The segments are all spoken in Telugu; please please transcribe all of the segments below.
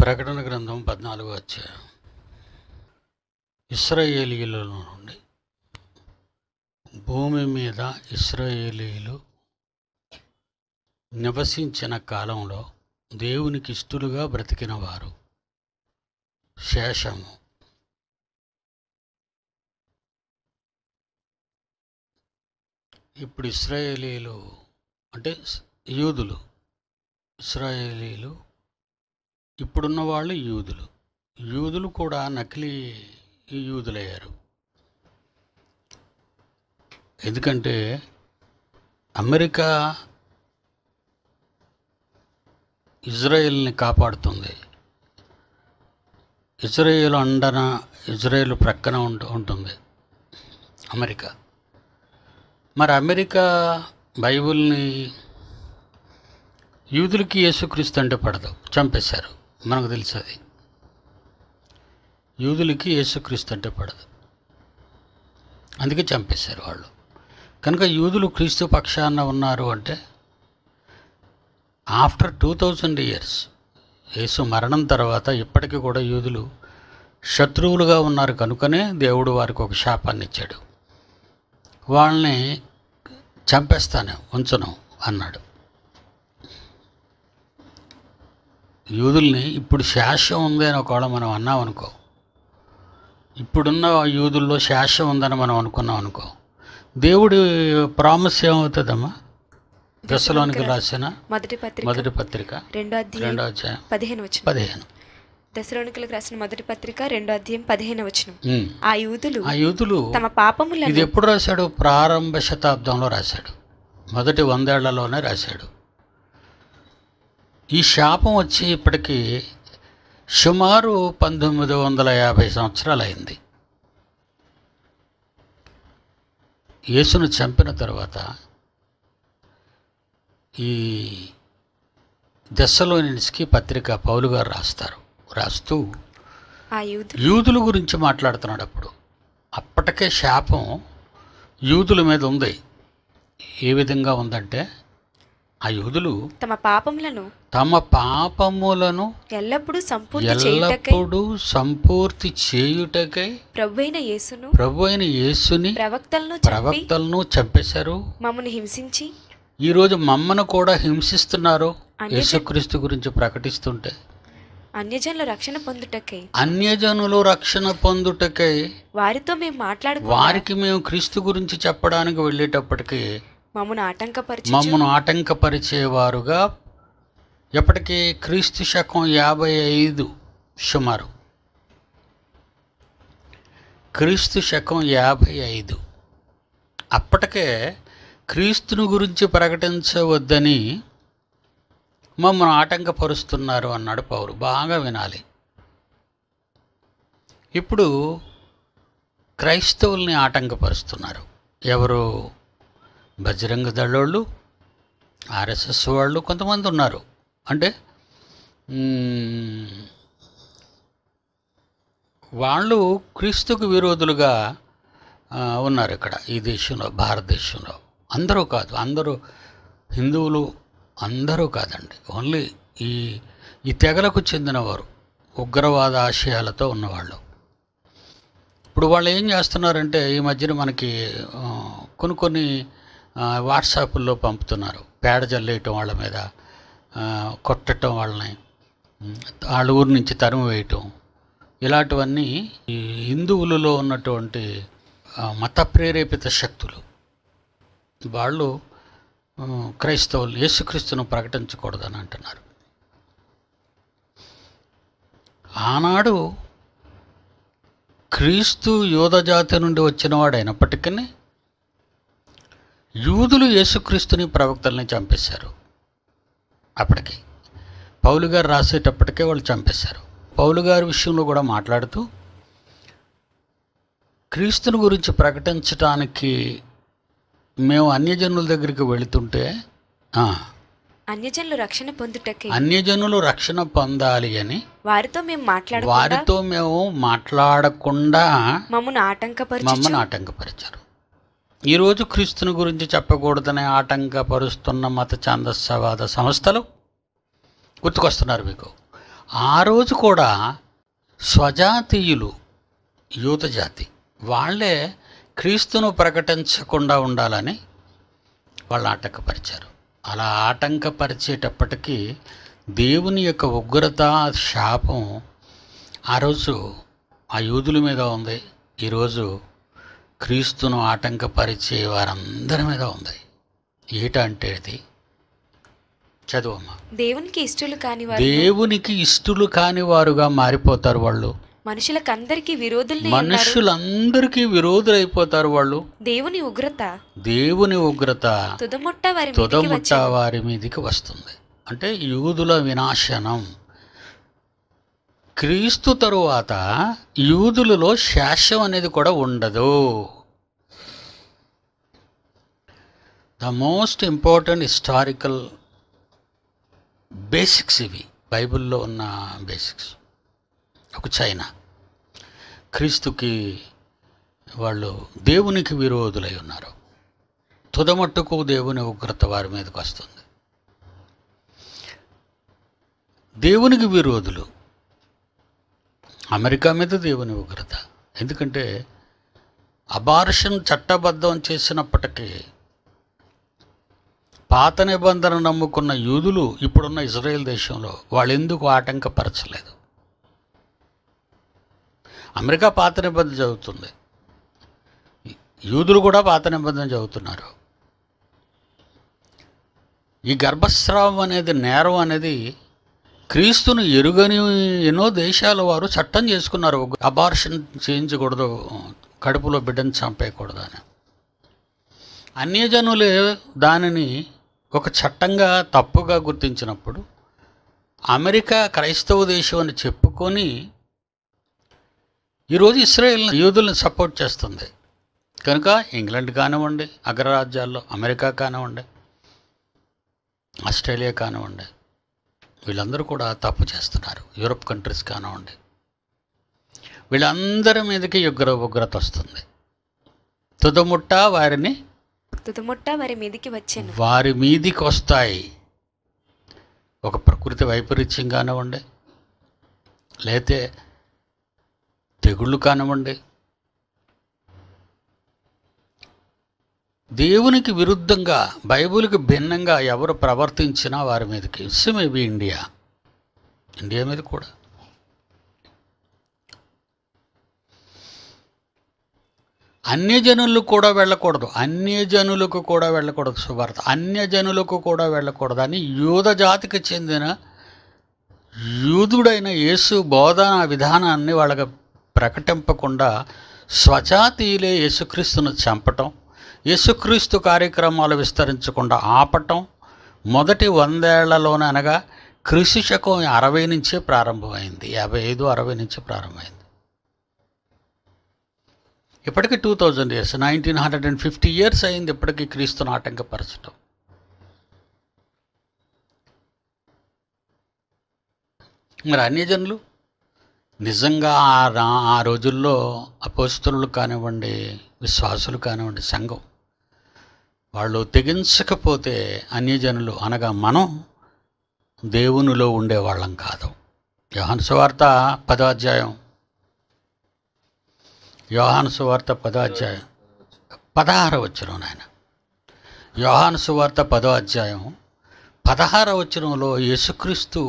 ప్రకటన గ్రంథం పద్నాలుగు అధ్యాయం ఇస్రాయేలీల నుండి భూమి మీద ఇస్రాయేలీలు నివసించిన కాలంలో దేవునికి ఇష్టలుగా బ్రతికినవారు శేషము ఇప్పుడు ఇస్రాయేలీలు అంటే యూదులు ఇస్రాయేలీలు ఇప్పుడున్న వాళ్ళు యూదులు యూదులు కూడా నకిలీ యూదులయ్యారు ఎందుకంటే అమెరికా ఇజ్రాయెల్ని కాపాడుతుంది ఇజ్రాయేల్ అండన ఇజ్రాయేల్ ప్రక్కన ఉంటుంది అమెరికా మరి అమెరికా బైబుల్ని యూదులకి యేసుక్రీస్తు అంటే పడదు చంపేశారు మనకు తెలుసు అది యూదులకి యేసుక్రీస్తు అంటే పడదు అందుకే చంపేశారు వాళ్ళు కనుక యూదులు క్రీస్తు పక్షాన ఉన్నారు అంటే ఆఫ్టర్ టూ థౌజండ్ ఇయర్స్ యేసు మరణం తర్వాత ఇప్పటికీ కూడా యూదులు శత్రువులుగా ఉన్నారు కనుకనే దేవుడు వారికి ఒక శాపాన్ని ఇచ్చాడు వాళ్ళని చంపేస్తాను ఉంచను అన్నాడు యూదుల్ని ఇప్పుడు శాస్యం ఉంది అని ఒకవేళ మనం అన్నాం అనుకో ఇప్పుడున్న యూదుల్లో శాస్యం ఉందని మనం అనుకున్నాం అనుకో దేవుడి ప్రామిస్ ఏమవుతుందమ్మా దశలోనికి రాసిన మొదటి పత్రిక మొదటి పత్రిక రెండో రెండో అధ్యాయం పదిహేను వచ్చిన పదిహేను దశలోనికులకు రాసిన మొదటి పత్రిక రెండో అధ్యాయం పదిహేను వచ్చిన ఆ యూదులు ఆ యూదులు తమ పాపములు ఇది ఎప్పుడు రాశాడు ప్రారంభ శతాబ్దంలో రాశాడు మొదటి వందేళ్లలోనే రాశాడు ఈ శాపం వచ్చి ఇప్పటికీ సుమారు పంతొమ్మిది వందల యాభై సంవత్సరాలైంది యేసును చంపిన తర్వాత ఈ దశలోనికి పత్రిక పౌలు గారు రాస్తారు రాస్తూ యూదుల గురించి మాట్లాడుతున్నాడు అప్పుడు అప్పటికే శాపం యూదుల మీద ఉంది ఏ విధంగా ఉందంటే ఆ యోధులు తమ పాపములను తమ పాపములను ఎల్లప్పుడూ సంపూర్తి ఎల్లప్పుడు సంపూర్తి చేయుటకై ప్రభువైన యేసును ప్రభువైన యేసుని ప్రవక్తలను ప్రవక్తలను చంపేశారు మమ్మను హింసించి ఈ రోజు మమ్మను కూడా హింసిస్తున్నారు యేసుక్రీస్తు గురించి ప్రకటిస్తుంటే అన్యజనులు రక్షణ పొందుటకై అన్యజనులు రక్షణ పొందుటకై వారితో మేము మాట్లాడు వారికి మేము క్రీస్తు గురించి చెప్పడానికి వెళ్ళేటప్పటికి మమ్మను మమ్మను ఆటంకపరిచేవారుగా ఎప్పటికీ క్రీస్తు శకం యాభై ఐదు సుమారు క్రీస్తు శకం యాభై ఐదు అప్పటికే క్రీస్తుని గురించి ప్రకటించవద్దని మమ్మను ఆటంకపరుస్తున్నారు అన్నాడు పౌరు బాగా వినాలి ఇప్పుడు క్రైస్తవుల్ని ఆటంకపరుస్తున్నారు ఎవరు బజరంగ దళోళ్ళు ఆర్ఎస్ఎస్ వాళ్ళు కొంతమంది ఉన్నారు అంటే వాళ్ళు క్రీస్తుకు విరోధులుగా ఉన్నారు ఇక్కడ ఈ దేశంలో భారతదేశంలో అందరూ కాదు అందరూ హిందువులు అందరూ కాదండి ఓన్లీ ఈ ఈ తెగలకు చెందినవారు ఉగ్రవాద ఆశయాలతో ఉన్నవాళ్ళు ఇప్పుడు వాళ్ళు ఏం చేస్తున్నారంటే ఈ మధ్యన మనకి కొన్ని కొన్ని వాట్సాప్లో పంపుతున్నారు పేడ జల్లేయటం వాళ్ళ మీద కొట్టడం వాళ్ళని వాళ్ళ ఊరి నుంచి తరుము వేయటం ఇలాంటివన్నీ హిందువులలో ఉన్నటువంటి మత ప్రేరేపిత శక్తులు వాళ్ళు క్రైస్తవులు యేసుక్రీస్తును ప్రకటించకూడదని అంటున్నారు ఆనాడు క్రీస్తు యోధజాతి నుండి వచ్చినవాడు అయినప్పటికీ యూదులు యేసుక్రీస్తుని ప్రవక్తల్ని చంపేశారు అప్పటికి పౌలు గారు రాసేటప్పటికే వాళ్ళు చంపేశారు పౌలు గారి విషయంలో కూడా మాట్లాడుతూ క్రీస్తుని గురించి ప్రకటించటానికి మేము అన్యజనుల దగ్గరికి వెళుతుంటే అన్యజనులు రక్షణ పొందుటకి అన్యజనులు రక్షణ పొందాలి అని వారితో మేము మాట్లాడ వారితో మేము మాట్లాడకుండా మమ్మల్ని ఆటంకపరి మమ్మల్ని ఆటంకపరిచారు ఈరోజు క్రీస్తుని గురించి చెప్పకూడదనే ఆటంకపరుస్తున్న మత ఛాందస్యవాద సంస్థలు గుర్తుకొస్తున్నారు మీకు ఆ రోజు కూడా స్వజాతీయులు యూత జాతి వాళ్ళే క్రీస్తును ప్రకటించకుండా ఉండాలని వాళ్ళు ఆటంకపరిచారు అలా ఆటంకపరిచేటప్పటికీ దేవుని యొక్క ఉగ్రత శాపం ఆ రోజు ఆ యూదుల మీద ఉంది ఈరోజు క్రీస్తును ఆటంకపరిచే వారందరి మీద ఉంది ఏటంటే అంటే చదువమ్మా దేవునికి ఇష్టలు కాని వారు దేవునికి ఇష్టలు కాని వారుగా మారిపోతారు వాళ్ళు మనుషులకందరికీ విరోధులు మనుషులందరికీ విరోధులైపోతారు వాళ్ళు దేవుని ఉగ్రత దేవుని ఉగ్రత తుదముట్ట వారి తుదముట్ట వారి మీదకి వస్తుంది అంటే యూదుల వినాశనం క్రీస్తు తరువాత యూదులలో శాస్యం అనేది కూడా ఉండదు the most important historical basics ఇవి బైబిల్లో ఉన్న బేసిక్స్ ఒక చైనా క్రీస్తుకి వాళ్ళు దేవునికి విరోధులై ఉన్నారు తుదమట్టుకు దేవుని ఉగ్రత వారి మీదకి వస్తుంది దేవునికి విరోధులు అమెరికా మీద దేవుని ఉగ్రత ఎందుకంటే అబార్షన్ చట్టబద్ధం చేసినప్పటికీ పాత నిబంధన నమ్ముకున్న యూదులు ఇప్పుడున్న ఇజ్రాయెల్ దేశంలో వాళ్ళు ఎందుకు ఆటంకపరచలేదు అమెరికా పాత నిబంధన చదువుతుంది యూదులు కూడా పాత నిబంధన చదువుతున్నారు ఈ గర్భస్రావం అనేది నేరం అనేది క్రీస్తును ఎరుగని ఎన్నో దేశాల వారు చట్టం చేసుకున్నారు అబార్షన్ చేయించకూడదు కడుపులో బిడ్డను చంపేయకూడదు అని అన్యజనులే దానిని ఒక చట్టంగా తప్పుగా గుర్తించినప్పుడు అమెరికా క్రైస్తవ దేశం అని చెప్పుకొని ఈరోజు ఇస్రాయేల్ యూదులను సపోర్ట్ చేస్తుంది కనుక ఇంగ్లాండ్ కానివ్వండి అగ్రరాజ్యాల్లో అమెరికా కానివ్వండి ఆస్ట్రేలియా కానివ్వండి వీళ్ళందరూ కూడా తప్పు చేస్తున్నారు యూరప్ కంట్రీస్ కానివ్వండి వీళ్ళందరి మీదకి ఉగ్ర ఉగ్రత వస్తుంది తుదముట్ట వారిని తుదముట్ట వారి మీదికి వచ్చే వారి మీదికి వస్తాయి ఒక ప్రకృతి వైపరీత్యం కానివ్వండి లేతే తెగుళ్ళు కానివ్వండి దేవునికి విరుద్ధంగా బైబుల్కి భిన్నంగా ఎవరు ప్రవర్తించినా వారి మీద కేసు మేబీ ఇండియా ఇండియా మీద కూడా అన్యజనులు కూడా వెళ్ళకూడదు అన్యజనులకు కూడా వెళ్ళకూడదు సువార్త అన్యజనులకు కూడా వెళ్ళకూడదు అని యూద జాతికి చెందిన యూదుడైన యేసు బోధన విధానాన్ని వాళ్ళకి ప్రకటింపకుండా స్వజాతీయులే యేసుక్రీస్తును చంపటం యేసుక్రీస్తు కార్యక్రమాలు విస్తరించకుండా ఆపటం మొదటి వందేళ్లలోనే అనగా క్రీస్తు శకం అరవై నుంచే ప్రారంభమైంది యాభై ఐదు అరవై నుంచే ప్రారంభమైంది ఇప్పటికీ two thousand years nineteen hundred and fifty years అయింది ఇప్పటికీ క్రీస్తు ఆటంకపరచడం మరి అన్యజనులు నిజంగా ఆ రోజుల్లో అపోస్తులు కానివ్వండి విశ్వాసులు కానివ్వండి సంఘం వాళ్ళు తెగించకపోతే అన్యజనులు అనగా మనం దేవునిలో ఉండేవాళ్ళం కాదు యోహాను సువార్త పదో అధ్యాయం సువార్త పదో పదహార వచ్చరం నాయన యోహాను సువార్త పదో అధ్యాయం పదహార వచ్చరంలో యేసుక్రీస్తు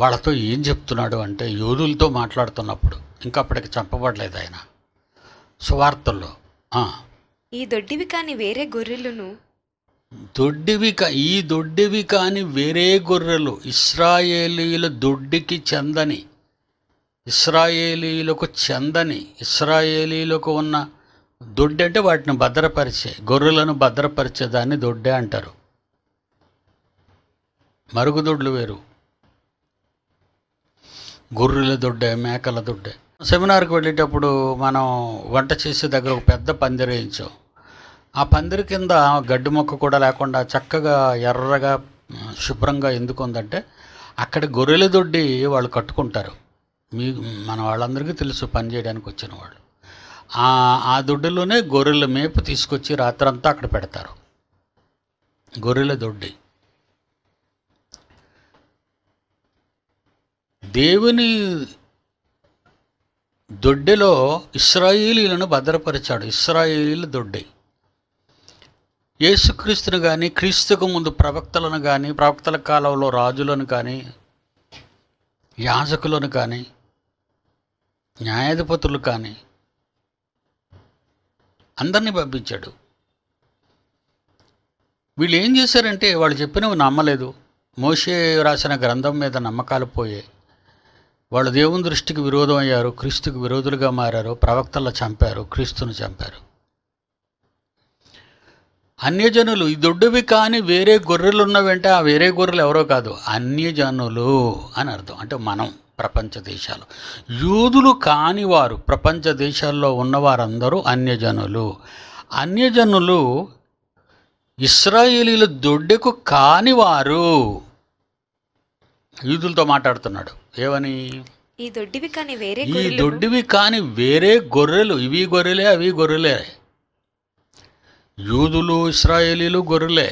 వాళ్ళతో ఏం చెప్తున్నాడు అంటే యోధులతో మాట్లాడుతున్నప్పుడు ఇంకా అప్పటికి చంపబడలేదు ఆయన సువార్తల్లో ఈ దొడ్డివి కాని వేరే గొర్రెలను దొడ్డివి ఈ దొడ్డివి కాని వేరే గొర్రెలు ఇస్రాయేలీల దొడ్డికి చెందని ఇస్రాయేలీలకు చెందని ఇస్రాయేలీలకు ఉన్న దొడ్డి అంటే వాటిని భద్రపరిచే గొర్రెలను భద్రపరిచేదాన్ని దొడ్డే అంటారు మరుగుదొడ్లు వేరు గొర్రెల దొడ్డే మేకల దొడ్డే సెమినార్కి వెళ్ళేటప్పుడు మనం వంట చేసే దగ్గర ఒక పెద్ద పందిరేయించాం ఆ పందిరి కింద గడ్డి మొక్క కూడా లేకుండా చక్కగా ఎర్రగా శుభ్రంగా ఎందుకు ఉందంటే అక్కడ గొర్రెల దొడ్డి వాళ్ళు కట్టుకుంటారు మీ మన వాళ్ళందరికీ తెలుసు పని చేయడానికి వచ్చిన వాళ్ళు ఆ దొడ్డిలోనే గొర్రెల మేపు తీసుకొచ్చి రాత్రంతా అక్కడ పెడతారు గొర్రెల దొడ్డి దేవుని దొడ్డిలో ఇస్రాయిలీలను భద్రపరిచాడు ఇస్రాయిలీల దొడ్డి యేసుక్రీస్తును కానీ క్రీస్తుకు ముందు ప్రవక్తలను కానీ ప్రవక్తల కాలంలో రాజులను కానీ యాజకులను కానీ న్యాయాధిపతులు కానీ అందరినీ పంపించాడు వీళ్ళు ఏం చేశారంటే వాళ్ళు చెప్పినవి నమ్మలేదు మోసే రాసిన గ్రంథం మీద నమ్మకాలు పోయాయి వాళ్ళు దేవుని దృష్టికి విరోధం అయ్యారు క్రీస్తుకు విరోధులుగా మారారు ప్రవక్తలను చంపారు క్రీస్తును చంపారు అన్యజనులు దొడ్డువి కాని వేరే గొర్రెలున్న వెంట ఆ వేరే గొర్రెలు ఎవరో కాదు అన్యజనులు అని అర్థం అంటే మనం ప్రపంచ దేశాలు యూదులు కాని వారు ప్రపంచ దేశాల్లో ఉన్నవారందరూ అన్యజనులు అన్యజనులు ఇస్రాయేలీల దొడ్డెకు కానివారు యూదులతో మాట్లాడుతున్నాడు ఏమని ఈ దొడ్డివి కాని వేరే ఈ దొడ్డివి కాని వేరే గొర్రెలు ఇవి గొర్రెలే అవి గొర్రెలే యూదులు ఇస్రాయేలీలు గొర్రెలే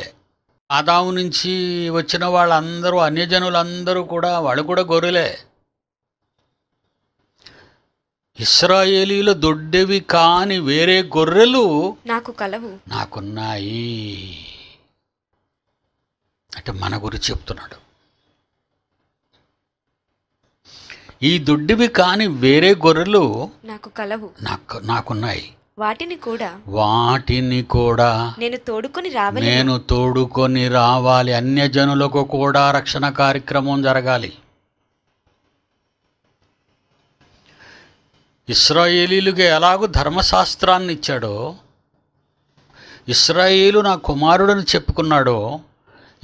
ఆదాము నుంచి వచ్చిన వాళ్ళందరూ అన్యజనులందరూ కూడా వాళ్ళు కూడా గొర్రెలే ఇస్రాయేలీల దొడ్డెవి కాని వేరే గొర్రెలు నాకు కలవు నాకున్నాయి అంటే మన గురించి చెప్తున్నాడు ఈ దొడ్డివి కాని వేరే గొర్రెలు నాకు కలవు నాకు నాకున్నాయి వాటిని కూడా వాటిని కూడా నేను తోడుకొని రావాలి నేను తోడుకొని రావాలి అన్య జనులకు కూడా రక్షణ కార్యక్రమం జరగాలి ఇస్రాయేలీలుగా ఎలాగో ధర్మశాస్త్రాన్ని ఇచ్చాడో ఇస్రాయేలు నా కుమారుడని చెప్పుకున్నాడో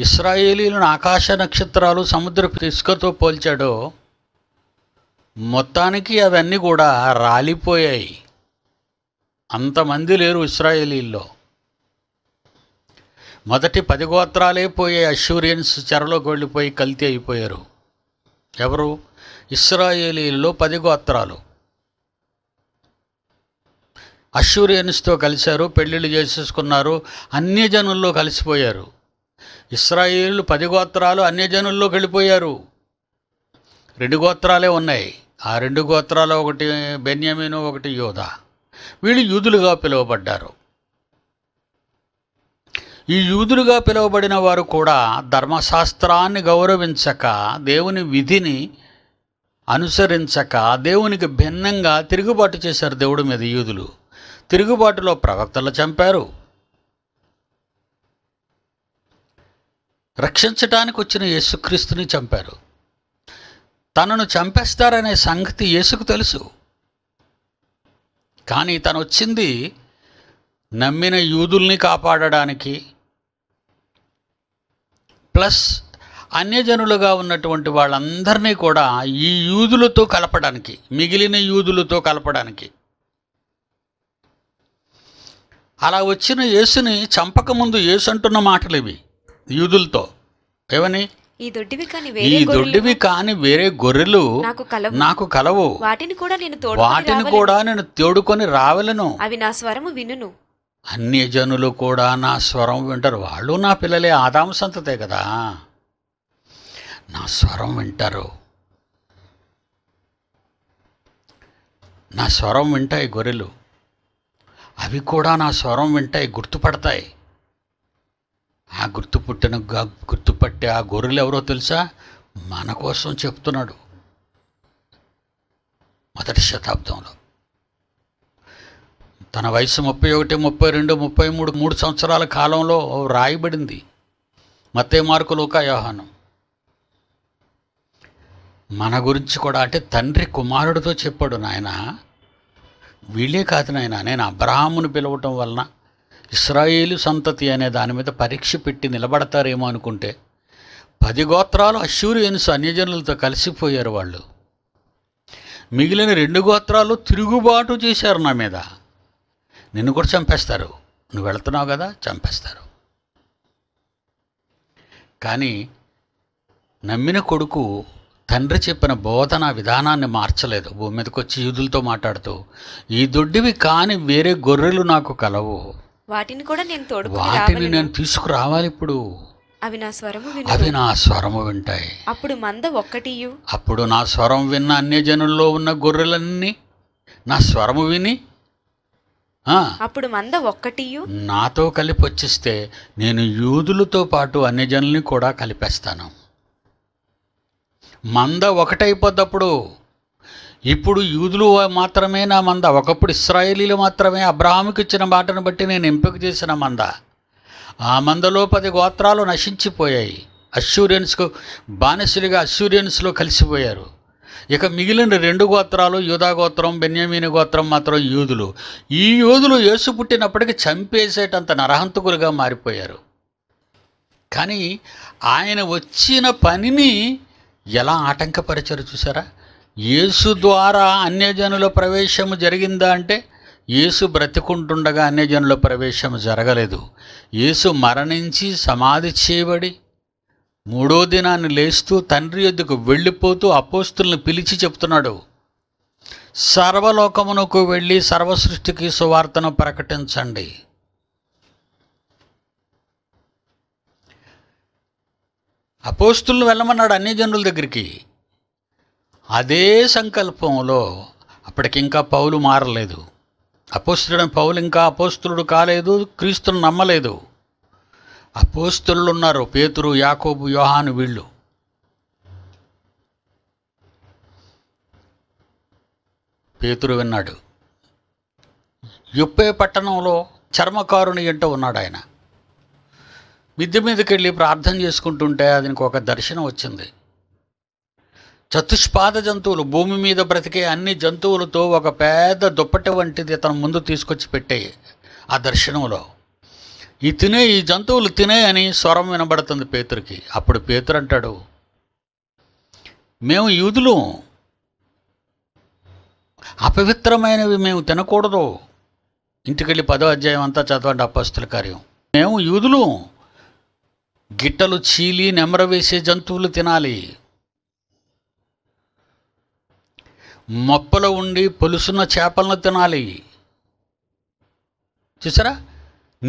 ఇస్రాయేలీలను ఆకాశ నక్షత్రాలు సముద్ర ఇసుకతో పోల్చాడో మొత్తానికి అవన్నీ కూడా రాలిపోయాయి అంతమంది లేరు ఇస్రాయేలీల్లో మొదటి పది గోత్రాలే పోయే అష్యూరియన్స్ చెరలోకి వెళ్ళిపోయి కల్తీ అయిపోయారు ఎవరు ఇస్రాయేలీల్లో పది గోత్రాలు అష్యూరియన్స్తో కలిశారు పెళ్ళిళ్ళు చేసేసుకున్నారు అన్యజనుల్లో కలిసిపోయారు ఇస్రాయేలు పది గోత్రాలు అన్యజనుల్లోకి వెళ్ళిపోయారు రెండు గోత్రాలే ఉన్నాయి ఆ రెండు గోత్రాలు ఒకటి బెన్యమీను ఒకటి యోధా వీళ్ళు యూదులుగా పిలువబడ్డారు ఈ యూదులుగా పిలువబడిన వారు కూడా ధర్మశాస్త్రాన్ని గౌరవించక దేవుని విధిని అనుసరించక దేవునికి భిన్నంగా తిరుగుబాటు చేశారు దేవుడి మీద యూదులు తిరుగుబాటులో ప్రవక్తలు చంపారు రక్షించటానికి వచ్చిన యేసుక్రీస్తుని చంపారు తనను చంపేస్తారనే సంగతి యేసుకు తెలుసు కానీ తను వచ్చింది నమ్మిన యూదుల్ని కాపాడడానికి ప్లస్ అన్యజనులుగా ఉన్నటువంటి వాళ్ళందరినీ కూడా ఈ యూదులతో కలపడానికి మిగిలిన యూదులతో కలపడానికి అలా వచ్చిన యేసుని చంపకముందు యేసు అంటున్న మాటలు ఇవి యూదులతో ఏమని ఈ దొడ్డివి కాని వేరే గొర్రెలు నాకు కలవు వాటిని కూడా నేను వాటిని కూడా నేను తోడుకొని రావలను అవి నా స్వరము వినును జనులు కూడా నా స్వరం వింటారు వాళ్ళు నా పిల్లలే ఆదాము సంతతే కదా నా స్వరం వింటారు నా స్వరం వింటాయి గొర్రెలు అవి కూడా నా స్వరం వింటాయి గుర్తుపడతాయి ఆ గుర్తు పుట్టిన గుర్తుపట్టే ఆ గొర్రెలు ఎవరో తెలుసా మన కోసం చెప్తున్నాడు మొదటి శతాబ్దంలో తన వయసు ముప్పై ఒకటి ముప్పై రెండు ముప్పై మూడు మూడు సంవత్సరాల కాలంలో రాయబడింది మతే మార్కు లోకాయోహానం మన గురించి కూడా అంటే తండ్రి కుమారుడితో చెప్పాడు నాయన వీళ్ళే కాదు నాయన నేను అబ్రహామును పిలవటం వలన ఇస్రాయేలు సంతతి అనే దాని మీద పరీక్ష పెట్టి నిలబడతారేమో అనుకుంటే పది గోత్రాలు అశ్యూరియన్స్ అన్యజనులతో కలిసిపోయారు వాళ్ళు మిగిలిన రెండు గోత్రాలు తిరుగుబాటు చేశారు నా మీద నిన్ను కూడా చంపేస్తారు నువ్వు వెళుతున్నావు కదా చంపేస్తారు కానీ నమ్మిన కొడుకు తండ్రి చెప్పిన బోధన విధానాన్ని మార్చలేదు భూమి మీదకి వచ్చి యూదులతో మాట్లాడుతూ ఈ దొడ్డివి కాని వేరే గొర్రెలు నాకు కలవు వాటిని కూడా నేను తోడుకుని వాటిని నేను తీసుకురావాలి ఇప్పుడు అవి నా స్వరము అవి నా స్వరము వింటాయి అప్పుడు మంద ఒక్కటి అప్పుడు నా స్వరం విన్న అన్ని జనుల్లో ఉన్న గొర్రెలన్నీ నా స్వరము విని అప్పుడు మంద ఒక్కటి నాతో కలిపి వచ్చిస్తే నేను యూదులతో పాటు అన్ని జనుల్ని కూడా కలిపేస్తాను మంద ఒకటైపోద్దప్పుడు ఇప్పుడు యూదులు మాత్రమే నా మంద ఒకప్పుడు ఇస్రాయేలీలు మాత్రమే అబ్రహాముకి ఇచ్చిన మాటను బట్టి నేను ఎంపిక చేసిన మంద ఆ మందలో పది గోత్రాలు నశించిపోయాయి అశ్యూరియన్స్కు బానిసలుగా అశ్యూరియన్స్లో కలిసిపోయారు ఇక మిగిలిన రెండు గోత్రాలు యూదా గోత్రం బెన్యమీని గోత్రం మాత్రం యూదులు ఈ యూదులు యేసు పుట్టినప్పటికీ చంపేసేటంత నరహంతకులుగా మారిపోయారు కానీ ఆయన వచ్చిన పనిని ఎలా ఆటంకపరిచారు చూసారా యేసు ద్వారా అన్యజనుల ప్రవేశము జరిగిందా అంటే యేసు బ్రతికుంటుండగా అన్యజనుల ప్రవేశం జరగలేదు యేసు మరణించి సమాధి చేయబడి మూడో దినాన్ని లేస్తూ తండ్రి యొద్దకు వెళ్ళిపోతూ అపోస్తుల్ని పిలిచి చెప్తున్నాడు సర్వలోకమునకు వెళ్ళి సర్వసృష్టికి సువార్తను ప్రకటించండి అపోస్తులను వెళ్ళమన్నాడు అన్ని జనుల దగ్గరికి అదే సంకల్పంలో అప్పటికింకా పౌలు మారలేదు అపోస్తుడని పౌలు ఇంకా అపోస్తుడు కాలేదు క్రీస్తును నమ్మలేదు అపోస్తులు ఉన్నారు పేతురు యాకోబు యోహాను వీళ్ళు పేతురు విన్నాడు యుప్పే పట్టణంలో చర్మకారుని ఎంట ఉన్నాడు ఆయన మిద్దె మీదకి వెళ్ళి ప్రార్థన చేసుకుంటుంటే అతనికి ఒక దర్శనం వచ్చింది చతుష్పాద జంతువులు భూమి మీద బ్రతికే అన్ని జంతువులతో ఒక పెద్ద దుప్పటి వంటిది తన ముందు తీసుకొచ్చి పెట్టాయి ఆ దర్శనంలో ఈ తినే ఈ జంతువులు తినే అని స్వరం వినబడుతుంది పేతురికి అప్పుడు పేతురు అంటాడు మేము యూదులు అపవిత్రమైనవి మేము తినకూడదు ఇంటికెళ్ళి పదో అధ్యాయం అంతా చదవండి అపస్తుల కార్యం మేము యూదులు గిట్టలు చీలి నెమరవేసే వేసే జంతువులు తినాలి మొప్పలో ఉండి పొలుసున్న చేపలను తినాలి చూసారా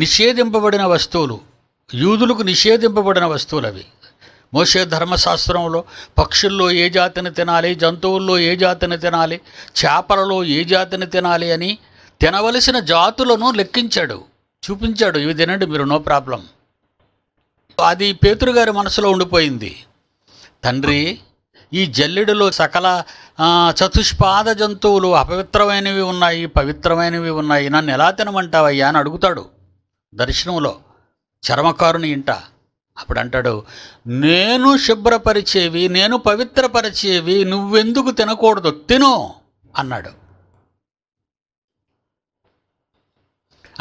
నిషేధింపబడిన వస్తువులు యూదులకు నిషేధింపబడిన వస్తువులు అవి మోసే ధర్మశాస్త్రంలో పక్షుల్లో ఏ జాతిని తినాలి జంతువుల్లో ఏ జాతిని తినాలి చేపలలో ఏ జాతిని తినాలి అని తినవలసిన జాతులను లెక్కించాడు చూపించాడు ఇవి తినండి మీరు నో ప్రాబ్లం అది పేతురు గారి మనసులో ఉండిపోయింది తండ్రి ఈ జల్లెడలో సకల చతుష్పాద జంతువులు అపవిత్రమైనవి ఉన్నాయి పవిత్రమైనవి ఉన్నాయి నన్ను ఎలా తినమంటావయ్యా అని అడుగుతాడు దర్శనంలో చర్మకారుని ఇంట అప్పుడు అంటాడు నేను శుభ్రపరిచేవి నేను పవిత్రపరిచేవి నువ్వెందుకు తినకూడదు తిను అన్నాడు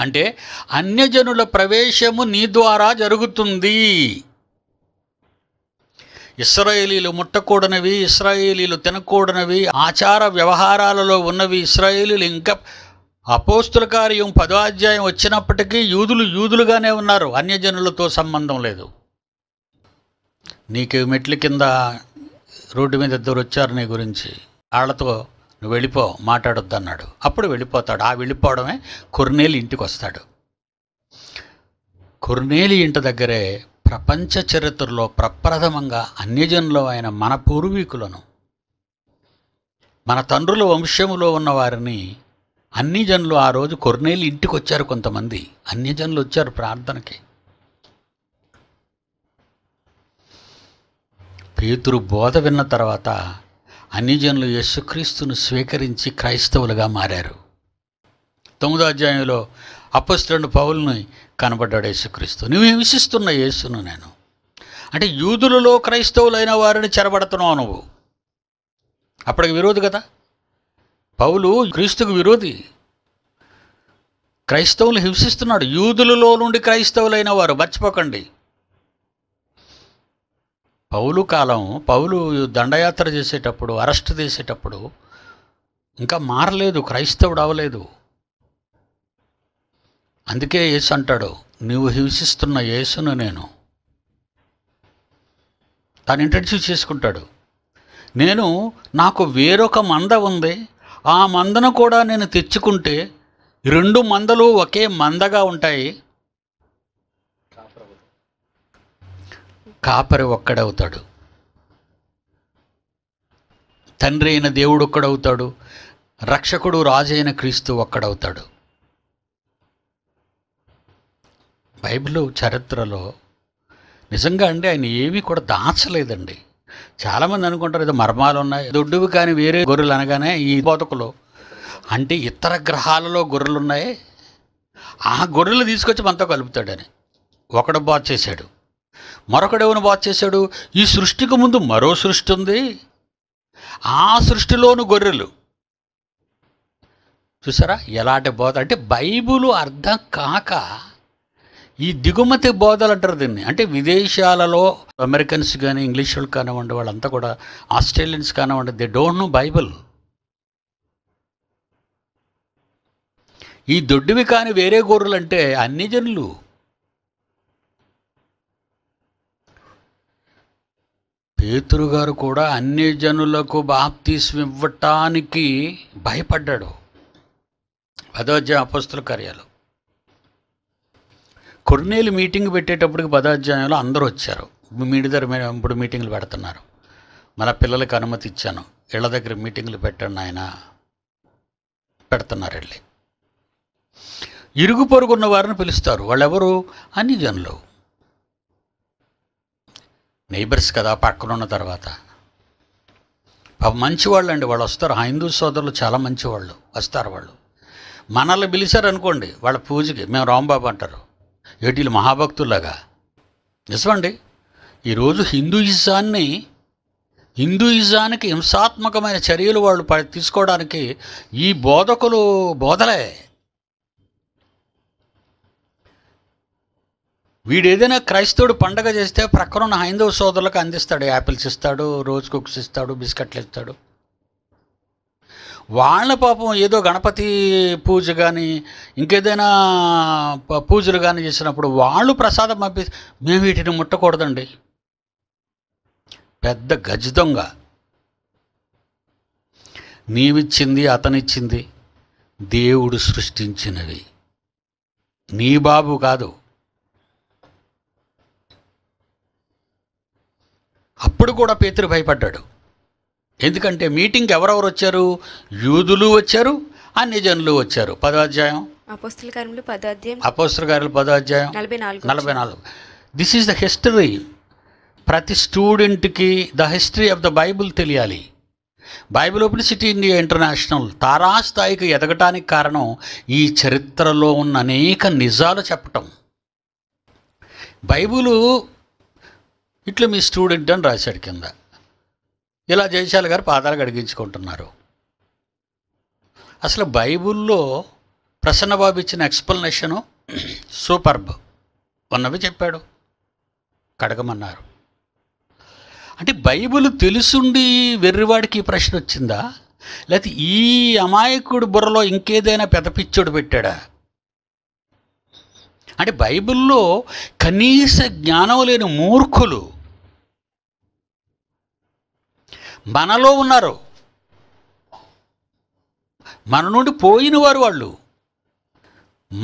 అంటే అన్యజనుల ప్రవేశము నీ ద్వారా జరుగుతుంది ఇస్రాయేలీలు ముట్టకూడనివి ఇస్రాయేలీలు తినకూడనివి ఆచార వ్యవహారాలలో ఉన్నవి ఇస్రాయేలీలు ఇంకా అపోస్తుల కార్యం పదవాధ్యాయం వచ్చినప్పటికీ యూదులు యూదులుగానే ఉన్నారు అన్యజనులతో సంబంధం లేదు నీకు మెట్ల కింద రోడ్డు మీద ఇద్దరు వచ్చారు నీ గురించి వాళ్ళతో నువ్వు వెళ్ళిపో మాట్లాడొద్దు అన్నాడు అప్పుడు వెళ్ళిపోతాడు ఆ వెళ్ళిపోవడమే కొర్నేలి ఇంటికి వస్తాడు కొర్నేలి ఇంటి దగ్గరే ప్రపంచ చరిత్రలో ప్రప్రథమంగా అన్యజనులు అయిన మన పూర్వీకులను మన తండ్రుల వంశములో ఉన్నవారిని వారిని అన్ని జనులు ఆ రోజు కొర్నేలు ఇంటికి వచ్చారు కొంతమంది అన్ని జనులు వచ్చారు ప్రార్థనకి పేతురు బోధ విన్న తర్వాత అన్ని జనులు యేసుక్రీస్తును స్వీకరించి క్రైస్తవులుగా మారారు తొమ్మిదో అధ్యాయంలో అపస్తుడు పౌల్ని కనబడ్డాడు యేసుక్రీస్తు నువ్వు హింసిస్తున్న యేసును నేను అంటే యూదులలో క్రైస్తవులైన వారిని చెరబడుతున్నావు నువ్వు అప్పటికి విరోధి కదా పౌలు క్రీస్తుకు విరోధి క్రైస్తవులు హింసిస్తున్నాడు యూదులలో నుండి క్రైస్తవులైన వారు మర్చిపోకండి పౌలు కాలం పౌలు దండయాత్ర చేసేటప్పుడు అరెస్ట్ చేసేటప్పుడు ఇంకా మారలేదు క్రైస్తవుడు అవలేదు అందుకే యేసు అంటాడు నీవు హింసిస్తున్న యేసును నేను తాను ఇంట్రడ్యూస్ చేసుకుంటాడు నేను నాకు వేరొక మంద ఉంది ఆ మందను కూడా నేను తెచ్చుకుంటే రెండు మందలు ఒకే మందగా ఉంటాయి కాపరి ఒక్కడవుతాడు తండ్రి అయిన దేవుడు ఒక్కడవుతాడు రక్షకుడు రాజైన క్రీస్తు ఒక్కడవుతాడు బైబిల్ చరిత్రలో నిజంగా అండి ఆయన ఏమీ కూడా దాచలేదండి చాలామంది అనుకుంటారు ఏదో మర్మాలు ఉన్నాయి దొడ్డువి కానీ వేరే గొర్రెలు అనగానే ఈ బోతకులు అంటే ఇతర గ్రహాలలో గొర్రెలు ఉన్నాయి ఆ గొర్రెలు తీసుకొచ్చి మనతో కలుపుతాడని ఒకడు బాధ చేశాడు మరొకడేమని బాధ చేశాడు ఈ సృష్టికి ముందు మరో సృష్టి ఉంది ఆ సృష్టిలోను గొర్రెలు చూసారా ఎలాంటి బోధ అంటే బైబులు అర్థం కాక ఈ దిగుమతి బోధలు అంటారు దీన్ని అంటే విదేశాలలో అమెరికన్స్ కానీ ఇంగ్లీష్ వాళ్ళు కానివ్వండి వాళ్ళంతా కూడా ఆస్ట్రేలియన్స్ కానివ్వండి దే డోంట్ నో బైబిల్ ఈ దొడ్డివి కాని వేరే గోర్రులు అంటే అన్ని జనులు పేతురు గారు కూడా అన్ని జనులకు బాప్తీస్ ఇవ్వటానికి భయపడ్డాడు పదో అపస్తుల కార్యాలు కొన్నేళ్ళు మీటింగ్ పెట్టేటప్పటికి పదాధ్యాయంలో అందరూ వచ్చారు మీ దగ్గర ఇప్పుడు మీటింగ్లు పెడుతున్నారు మన పిల్లలకి అనుమతి ఇచ్చాను ఇళ్ళ దగ్గర మీటింగ్లు పెట్టండి ఆయన పెడుతున్నారు వెళ్ళి ఇరుగు పొరుగున్న వారిని పిలుస్తారు వాళ్ళెవరు అన్ని జనులు నైబర్స్ కదా పక్కన ఉన్న తర్వాత మంచి వాళ్ళు అండి వాళ్ళు వస్తారు హిందూ సోదరులు చాలా మంచివాళ్ళు వస్తారు వాళ్ళు మనల్ని పిలిచారు అనుకోండి వాళ్ళ పూజకి మేము రాంబాబు అంటారు ఏటి మహాభక్తుల్లాగా నిజమండి ఈరోజు హిందూయిజాన్ని హిందూయిజానికి హింసాత్మకమైన చర్యలు వాళ్ళు తీసుకోవడానికి ఈ బోధకులు బోధలే వీడు ఏదైనా క్రైస్తవుడు పండగ చేస్తే ప్రక్కనున్న హైందవ సోదరులకు అందిస్తాడు యాపిల్స్ ఇస్తాడు రోజు కుక్స్ ఇస్తాడు బిస్కెట్లు ఇస్తాడు వాళ్ళ పాపం ఏదో గణపతి పూజ కానీ ఇంకేదైనా పూజలు కానీ చేసినప్పుడు వాళ్ళు ప్రసాదం పంపి మేము వీటిని ముట్టకూడదండి పెద్ద గజ దొంగ నీవిచ్చింది అతనిచ్చింది దేవుడు సృష్టించినవి నీ బాబు కాదు అప్పుడు కూడా పేతురు భయపడ్డాడు ఎందుకంటే మీటింగ్ ఎవరెవరు వచ్చారు యూదులు వచ్చారు అన్ని జనులు వచ్చారు పదాధ్యాయం అధ్యాయం అపోస్తుల కార్యములు నలభై నాలుగు దిస్ ఈస్ ద హిస్టరీ ప్రతి స్టూడెంట్కి the history of the Bible తెలియాలి బైబిల్ సిటీ ఇండియా ఇంటర్నేషనల్ తారాస్థాయికి ఎదగటానికి కారణం ఈ చరిత్రలో ఉన్న అనేక నిజాలు చెప్పటం బైబులు ఇట్లా మీ స్టూడెంట్ అని రాశాడు కింద ఇలా జయశాల గారు పాదాలు కడిగించుకుంటున్నారు అసలు బైబుల్లో ప్రసన్నబాబు ఇచ్చిన ఎక్స్ప్లెనేషను సూపర్బ్ ఉన్నవి చెప్పాడు కడగమన్నారు అంటే బైబిల్ తెలుసుండి వెర్రివాడికి ఈ ప్రశ్న వచ్చిందా లేకపోతే ఈ అమాయకుడు బుర్రలో ఇంకేదైనా పెద్ద పిచ్చోడు పెట్టాడా అంటే బైబిల్లో కనీస జ్ఞానం లేని మూర్ఖులు మనలో ఉన్నారు మన నుండి పోయిన వారు వాళ్ళు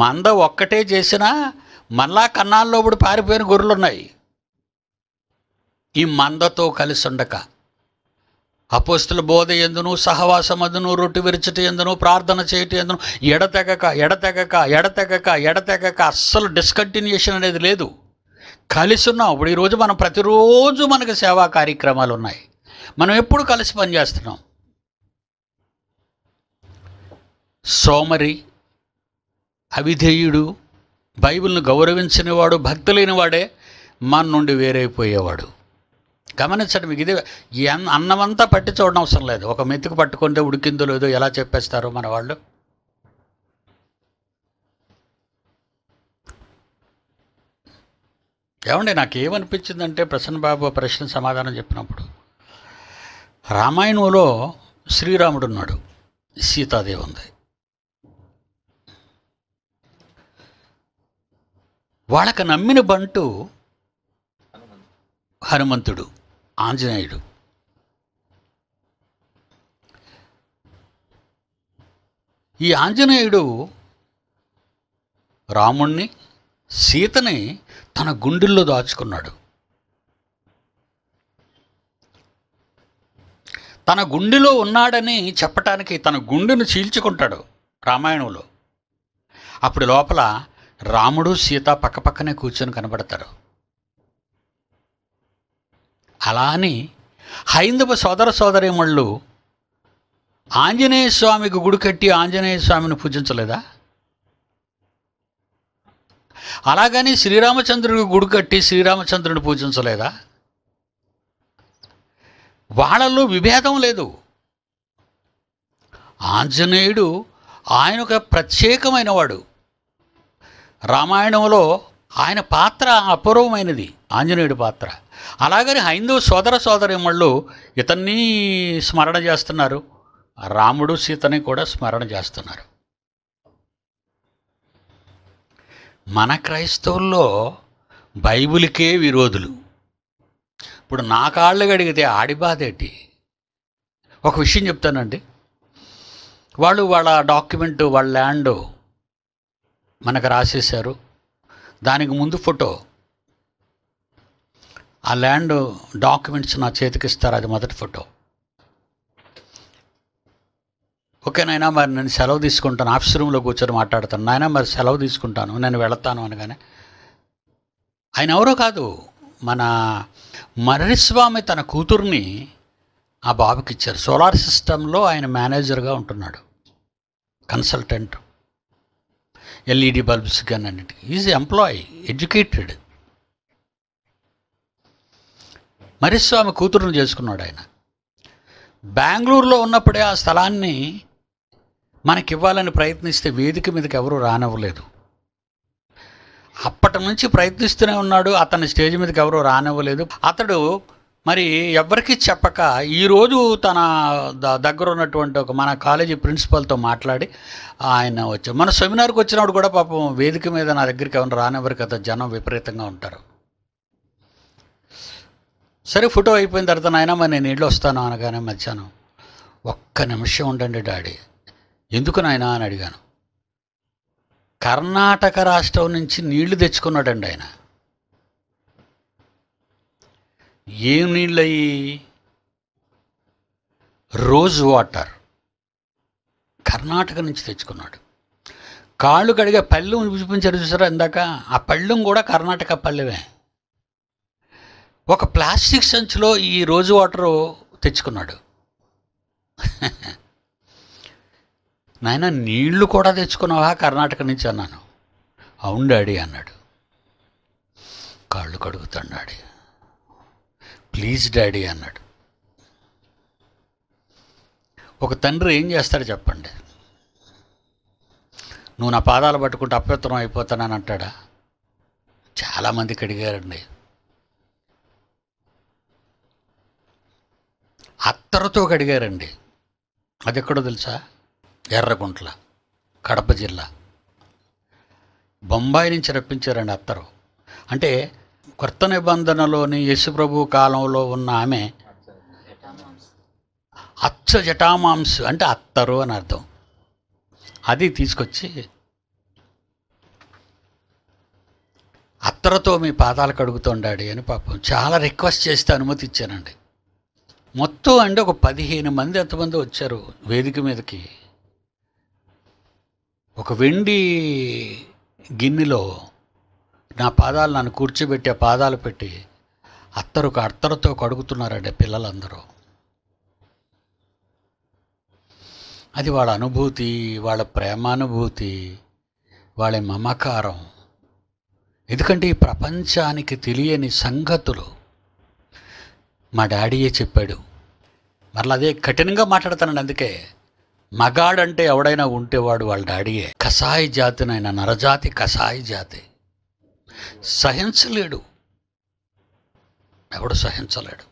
మంద ఒక్కటే చేసినా మళ్ళా కన్నాల్లో ఇప్పుడు పారిపోయిన గొర్రెలున్నాయి ఈ మందతో కలిసి ఉండక అపోస్తుల బోధ ఎందును సహవాసమందును రొట్టి విరుచట ఎందును ప్రార్థన చేయటం ఎందును ఎడతెగక ఎడతెగక ఎడతెగక ఎడతెగక అస్సలు డిస్కంటిన్యూషన్ అనేది లేదు కలిసి ఉన్నాం ఇప్పుడు ఈరోజు మనం ప్రతిరోజు మనకు సేవా కార్యక్రమాలు ఉన్నాయి మనం ఎప్పుడు కలిసి పనిచేస్తున్నాం సోమరి అవిధేయుడు బైబిల్ను గౌరవించినవాడు భక్తులైన లేనివాడే మన నుండి వేరైపోయేవాడు గమనించండి మీకు ఇదే అన్నమంతా పట్టి చూడడం అవసరం లేదు ఒక మెతుకు పట్టుకుంటే ఉడికిందో లేదో ఎలా చెప్పేస్తారు మన వాళ్ళు ఏమండి నాకు ప్రసన్న బాబు ప్రశ్న సమాధానం చెప్పినప్పుడు రామాయణంలో శ్రీరాముడు ఉన్నాడు సీతాదేవి ఉంది వాళ్ళకి నమ్మిన బంటు హనుమంతుడు ఆంజనేయుడు ఈ ఆంజనేయుడు రాముణ్ణి సీతని తన గుండెల్లో దాచుకున్నాడు తన గుండెలో ఉన్నాడని చెప్పటానికి తన గుండెను చీల్చుకుంటాడు రామాయణంలో అప్పుడు లోపల రాముడు సీత పక్కపక్కనే కూర్చొని కనబడతారు అలా అని హైందవ సోదర సోదరిమళ్ళు ఆంజనేయ స్వామికి గుడి కట్టి ఆంజనేయ స్వామిని పూజించలేదా అలాగని శ్రీరామచంద్రుడికి గుడి కట్టి శ్రీరామచంద్రుని పూజించలేదా వాళ్ళల్లో విభేదం లేదు ఆంజనేయుడు ఆయన ఒక ప్రత్యేకమైన వాడు రామాయణంలో ఆయన పాత్ర అపూర్వమైనది ఆంజనేయుడి పాత్ర అలాగని హైందవ సోదర సోదరిమళ్ళు ఇతన్ని స్మరణ చేస్తున్నారు రాముడు సీతని కూడా స్మరణ చేస్తున్నారు మన క్రైస్తవుల్లో బైబిల్కే విరోధులు ఇప్పుడు నా కాళ్ళు కడిగితే ఆడి ఒక విషయం చెప్తానండి వాళ్ళు వాళ్ళ డాక్యుమెంట్ వాళ్ళ ల్యాండ్ మనకు రాసేశారు దానికి ముందు ఫోటో ఆ ల్యాండ్ డాక్యుమెంట్స్ నా చేతికి ఇస్తారు అది మొదటి ఫోటో ఓకే నాయన మరి నేను సెలవు తీసుకుంటాను ఆఫీస్ రూమ్లో కూర్చొని మాట్లాడతాను నాయన మరి సెలవు తీసుకుంటాను నేను వెళతాను అనగానే ఆయన ఎవరో కాదు మన మర్రిస్వామి తన కూతుర్ని ఆ బాబుకి ఇచ్చారు సోలార్ సిస్టంలో ఆయన మేనేజర్గా ఉంటున్నాడు కన్సల్టెంట్ ఎల్ఈడి బల్బ్స్ కానీ అన్నిటికీ ఈజ్ ఎంప్లాయ్ ఎడ్యుకేటెడ్ మరిస్వామి కూతురును చేసుకున్నాడు ఆయన బెంగళూరులో ఉన్నప్పుడే ఆ స్థలాన్ని మనకివ్వాలని ప్రయత్నిస్తే వేదిక మీదకి ఎవరూ రానివ్వలేదు అప్పటి నుంచి ప్రయత్నిస్తూనే ఉన్నాడు అతని స్టేజ్ మీదకి ఎవరు రానివ్వలేదు అతడు మరి ఎవరికి చెప్పక ఈరోజు తన ద దగ్గర ఉన్నటువంటి ఒక మన కాలేజీ ప్రిన్సిపల్తో మాట్లాడి ఆయన వచ్చాం మన సెమినార్కి వచ్చినప్పుడు కూడా పాపం వేదిక మీద నా దగ్గరికి ఎవరు రానివ్వరు కదా జనం విపరీతంగా ఉంటారు సరే ఫోటో అయిపోయిన తర్వాత నాయన మరి నేను నీళ్ళు వస్తాను అనగానే మధ్యాహ్నం ఒక్క నిమిషం ఉండండి డాడీ ఎందుకు నాయన అని అడిగాను కర్ణాటక రాష్ట్రం నుంచి నీళ్లు తెచ్చుకున్నాడండి ఆయన ఏం అయ్యి రోజ్ వాటర్ కర్ణాటక నుంచి తెచ్చుకున్నాడు కాళ్ళు కడిగే పళ్ళెం చూపించారు చూసారా ఇందాక ఆ పళ్ళెం కూడా కర్ణాటక పళ్ళెమే ఒక ప్లాస్టిక్ సంచిలో ఈ రోజు వాటరు తెచ్చుకున్నాడు నాయన నీళ్లు కూడా తెచ్చుకున్నావా కర్ణాటక నుంచి అన్నాను అవును డాడీ అన్నాడు కాళ్ళు కడుగుతాడు డాడీ ప్లీజ్ డాడీ అన్నాడు ఒక తండ్రి ఏం చేస్తాడు చెప్పండి నువ్వు నా పాదాలు పట్టుకుంటే అప్యుత్తరం అయిపోతానని అంటాడా చాలామంది కడిగారండి అత్తరతో కడిగారండి అది ఎక్కడో తెలుసా ఎర్రగుంట్ల కడప జిల్లా బొంబాయి నుంచి రప్పించారండి అత్తరు అంటే కొత్త నిబంధనలోని యశుప్రభు కాలంలో ఉన్న ఆమె అచ్చ జటామాంస్ అంటే అత్తరు అని అర్థం అది తీసుకొచ్చి అత్తరతో మీ పాదాలు కడుగుతుండాడి అని పాపం చాలా రిక్వెస్ట్ చేస్తే అనుమతి ఇచ్చానండి మొత్తం అంటే ఒక పదిహేను మంది ఎంతమంది వచ్చారు వేదిక మీదకి ఒక వెండి గిన్నెలో నా పాదాలు నన్ను కూర్చోబెట్టి ఆ పాదాలు పెట్టి అత్తరు అత్తరుతో కడుగుతున్నారండి పిల్లలందరూ అది వాళ్ళ అనుభూతి వాళ్ళ ప్రేమానుభూతి వాళ్ళ మమకారం ఎందుకంటే ఈ ప్రపంచానికి తెలియని సంగతులు మా డాడీయే చెప్పాడు మరలా అదే కఠినంగా మాట్లాడతానండి అందుకే మగాడంటే ఎవడైనా ఉంటేవాడు వాళ్ళ డాడీయే కషాయి జాతినైనా నరజాతి కషాయి జాతి సహించలేడు ఎవడు సహించలేడు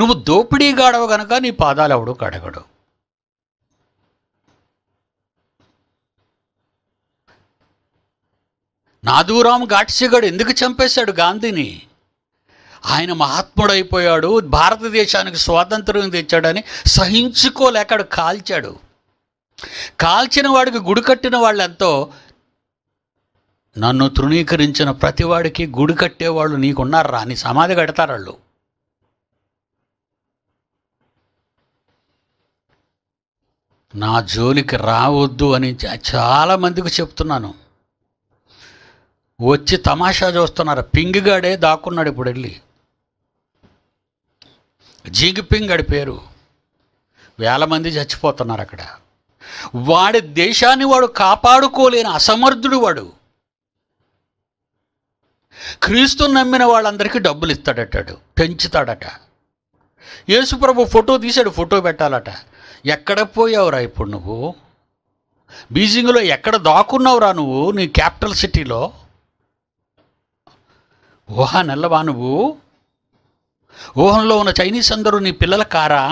నువ్వు దోపిడీ గాడవు గనక నీ పాదాలు ఎవడు కడగడు నాదూరాం ఘాట్సిగడు ఎందుకు చంపేశాడు గాంధీని ఆయన మహాత్ముడైపోయాడు భారతదేశానికి స్వాతంత్రం తెచ్చాడని సహించుకోలేక కాల్చాడు కాల్చిన వాడికి గుడి కట్టిన వాళ్ళెంతో నన్ను తృణీకరించిన ప్రతివాడికి గుడి కట్టేవాళ్ళు నీకున్నారా నీ సమాధి కడతారు వాళ్ళు నా జోలికి రావద్దు అని చాలామందికి చెప్తున్నాను వచ్చి తమాషా చూస్తున్నారు పింగిగాడే దాక్కున్నాడు ఇప్పుడు వెళ్ళి అడి పేరు వేల మంది చచ్చిపోతున్నారు అక్కడ వాడి దేశాన్ని వాడు కాపాడుకోలేని అసమర్థుడు వాడు క్రీస్తు నమ్మిన వాళ్ళందరికీ డబ్బులు ఇస్తాడటాడు పెంచుతాడట యేసుప్రభు ఫోటో తీశాడు ఫోటో పెట్టాలట ఎక్కడ పోయావురా ఇప్పుడు నువ్వు బీజింగ్లో ఎక్కడ దాక్కున్నావురా నువ్వు నీ క్యాపిటల్ సిటీలో ఊహా నెల్లవా నువ్వు ఊహంలో ఉన్న చైనీస్ అందరూ నీ పిల్లల కారా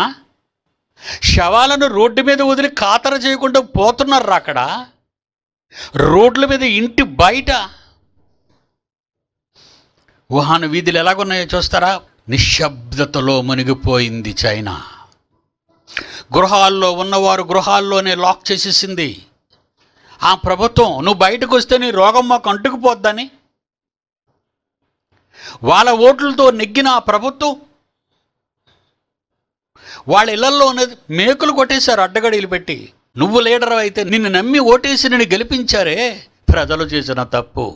శవాలను రోడ్డు మీద వదిలి కాతర చేయకుండా పోతున్నారు అక్కడ రోడ్ల మీద ఇంటి బయట వుహాన్ వీధులు ఎలాగున్నాయో చూస్తారా నిశ్శబ్దతలో మునిగిపోయింది చైనా గృహాల్లో ఉన్నవారు గృహాల్లోనే లాక్ చేసేసింది ఆ ప్రభుత్వం నువ్వు బయటకు వస్తే నీ రోగం మాకు అంటుకుపోద్దని వాళ్ళ ఓట్లతో నెగ్గిన ప్రభుత్వం వాళ్ళ ఇళ్లలో ఉన్నది మేకులు కొట్టేశారు అడ్డగడీలు పెట్టి నువ్వు లీడర్ అయితే నిన్ను నమ్మి ఓటేసి నిన్ను గెలిపించారే ప్రజలు చేసిన తప్పు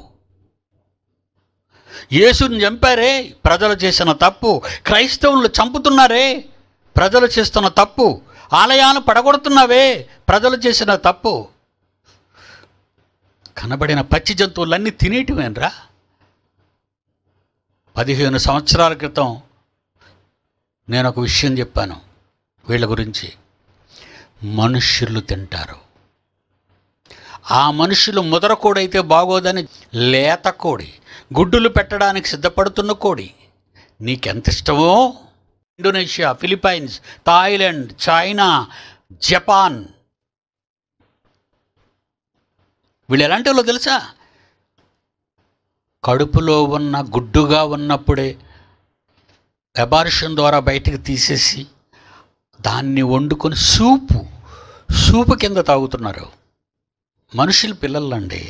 యేసుని చంపారే ప్రజలు చేసిన తప్పు క్రైస్తవులు చంపుతున్నారే ప్రజలు చేస్తున్న తప్పు ఆలయాలు పడగొడుతున్నావే ప్రజలు చేసిన తప్పు కనబడిన పచ్చి జంతువులన్నీ తినేటివేనరా పదిహేను సంవత్సరాల క్రితం నేను ఒక విషయం చెప్పాను వీళ్ళ గురించి మనుష్యులు తింటారు ఆ మనుషులు ముదర అయితే బాగోదని లేత కోడి గుడ్డులు పెట్టడానికి సిద్ధపడుతున్న కోడి నీకెంత ఇష్టమో Indonesia Philippines Thailand China Japan వీళ్ళు ఎలాంటి వాళ్ళు తెలుసా కడుపులో ఉన్న గుడ్డుగా ఉన్నప్పుడే ఎబార్షన్ ద్వారా బయటకు తీసేసి దాన్ని వండుకొని సూపు సూపు కింద తాగుతున్నారు మనుషులు పిల్లలండి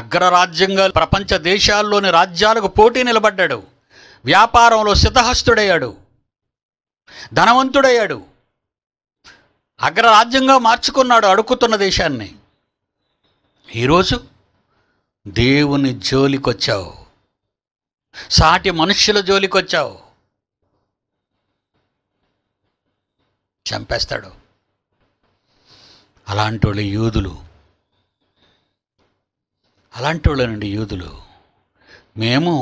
అగ్రరాజ్యంగా ప్రపంచ దేశాల్లోని రాజ్యాలకు పోటీ నిలబడ్డాడు వ్యాపారంలో సితహస్తుడయ్యాడు ధనవంతుడయ్యాడు అగ్రరాజ్యంగా మార్చుకున్నాడు అడుక్కుతున్న దేశాన్ని ఈరోజు దేవుని జోలికొచ్చావు సాటి మనుష్యుల జోలికొచ్చావు చంపేస్తాడు అలాంటి వాళ్ళు యూదులు అలాంటి వాళ్ళనండి యూదులు మేము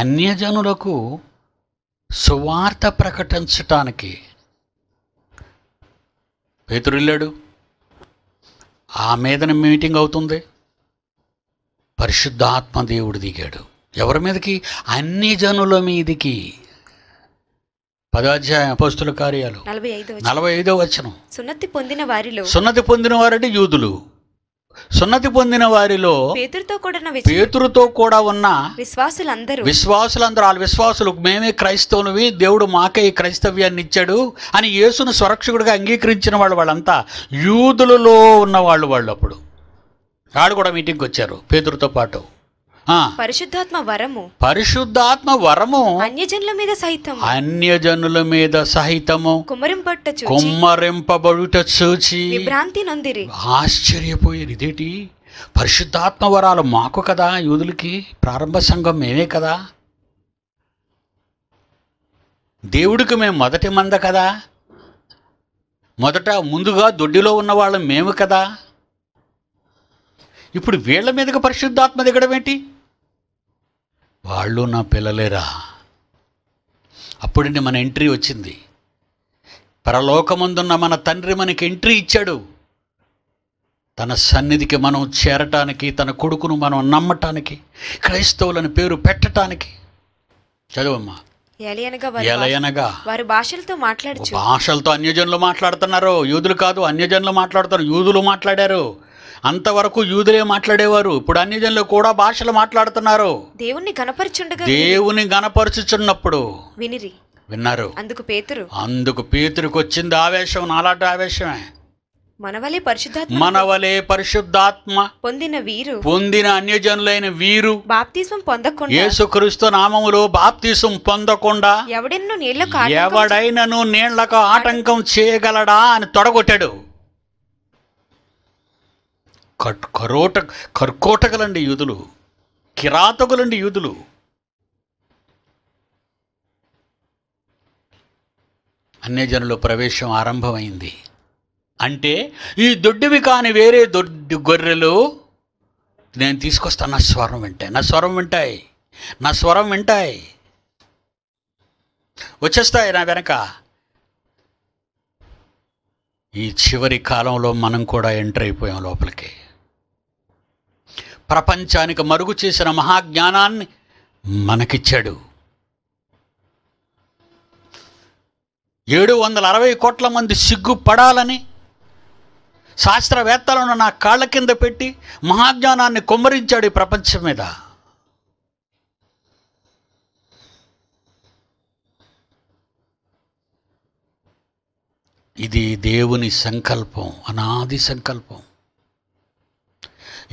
అన్యజనులకు సువార్త ప్రకటించటానికి పేతురు వెళ్ళాడు ఆ మీదన మీటింగ్ అవుతుంది పరిశుద్ధాత్మ దేవుడు దిగాడు ఎవరి మీదకి అన్ని జనుల మీదికి పదాధ్యాయ అపోస్తుల కార్యాలు నలభై ఐదో వచ్చను సున్నతి పొందిన వారిలో సున్నతి పొందిన వారంటే యూదులు సున్నతి పొందిన వారిలో పేతురుతో కూడా పేతురుతో కూడా ఉన్న విశ్వాసులందరూ విశ్వాసులందరూ వాళ్ళ విశ్వాసులు మేమే క్రైస్తవులవి దేవుడు మాకే ఈ క్రైస్తవ్యాన్ని ఇచ్చాడు అని యేసును స్వరక్షకుడిగా అంగీకరించిన వాళ్ళు వాళ్ళంతా యూదులలో ఉన్నవాళ్ళు వాళ్ళు అప్పుడు రాడు కూడా మీటింగ్ వచ్చారు పేదరుతో పాటు పరిశుద్ధాత్మ వరము పరిశుద్ధాత్మ వరము అన్యజనుల మీద సహితం అన్యజనుల మీద సహితము కుమ్మరింపట్ట కుమ్మరింపబడుట చూచి భ్రాంతి నొందిరి ఆశ్చర్యపోయేది ఇదేటి పరిశుద్ధాత్మ వరాలు మాకు కదా యూదులకి ప్రారంభ సంఘం మేమే కదా దేవుడికి మేము మొదటి మంద కదా మొదట ముందుగా దొడ్డిలో ఉన్న వాళ్ళం మేము కదా ఇప్పుడు వీళ్ల మీదకి పరిశుద్ధాత్మ దిగడం ఏంటి వాళ్ళు నా పిల్లలేరా అప్పుడే మన ఎంట్రీ వచ్చింది పరలోకముందున్న మన తండ్రి మనకి ఎంట్రీ ఇచ్చాడు తన సన్నిధికి మనం చేరటానికి తన కొడుకును మనం నమ్మటానికి క్రైస్తవులని పేరు పెట్టటానికి చదువమ్మా ఎలయనగా వారి భాషలతో మాట్లాడు భాషలతో అన్యజనులు మాట్లాడుతున్నారు యూదులు కాదు అన్యజనులు మాట్లాడుతున్నారు యూదులు మాట్లాడారు అంతవరకు యూదులే మాట్లాడేవారు ఇప్పుడు అన్యజనులు కూడా భాషలు మాట్లాడుతున్నారు దేవుణ్ణి గణపరచుండగా దేవుని గణపరచుచున్నప్పుడు వినిరి విన్నారు అందుకు పేతురు అందుకు పేతురుకు వచ్చింది ఆవేశం నాలాంటి ఆవేశమే మనవలే పరిశుద్ధాత్మ మనవలే పరిశుద్ధాత్మ పొందిన వీరు పొందిన అన్యజనులైన వీరు బాప్తీసం పొందకుండా యేసుక్రీస్తు నామములో బాప్తీసం పొందకుండా ఎవడెన్నో నీళ్లకు ఎవడైనను నీళ్లకు ఆటంకం చేయగలడా అని తొడగొట్టాడు కరోట కర్కోటకులండి యూదులు కిరాతకులండి యూదులు అన్యజనుల ప్రవేశం ఆరంభమైంది అంటే ఈ దొడ్డివి కాని వేరే దొడ్డి గొర్రెలు నేను తీసుకొస్తాను నా స్వరం వింటాయి నా స్వరం వింటాయి నా స్వరం వింటాయి వచ్చేస్తాయి నా వెనక ఈ చివరి కాలంలో మనం కూడా ఎంటర్ అయిపోయాం లోపలికి ప్రపంచానికి మరుగు చేసిన మహాజ్ఞానాన్ని మనకిచ్చాడు ఏడు వందల అరవై కోట్ల మంది సిగ్గుపడాలని శాస్త్రవేత్తలను నా కాళ్ళ కింద పెట్టి మహాజ్ఞానాన్ని కొమ్మరించాడు ఈ ప్రపంచం మీద ఇది దేవుని సంకల్పం అనాది సంకల్పం